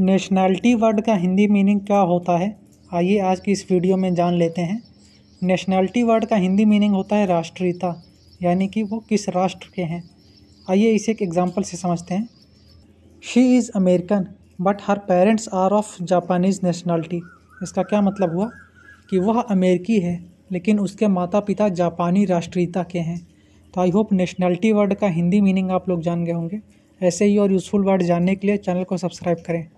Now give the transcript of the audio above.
nationality word का Hindi meaning क्या होता है आइए आज की इस वीडियो में जान लेते हैं नेशनैलिटी वर्ड का हिंदी मीनिंग होता है राष्ट्रीयता यानी कि वो किस राष्ट्र के हैं आइए इसे एक एग्जाम्पल से समझते हैं she is American but her parents are of Japanese nationality इसका क्या मतलब हुआ कि वह अमेरिकी है लेकिन उसके माता पिता जापानी राष्ट्रीयता के हैं तो आई होप नेशनैलिटी वर्ड का हिंदी मीनिंग आप लोग जान गए होंगे ऐसे ही और यूज़फुल वर्ड जानने के लिए चैनल को सब्सक्राइब करें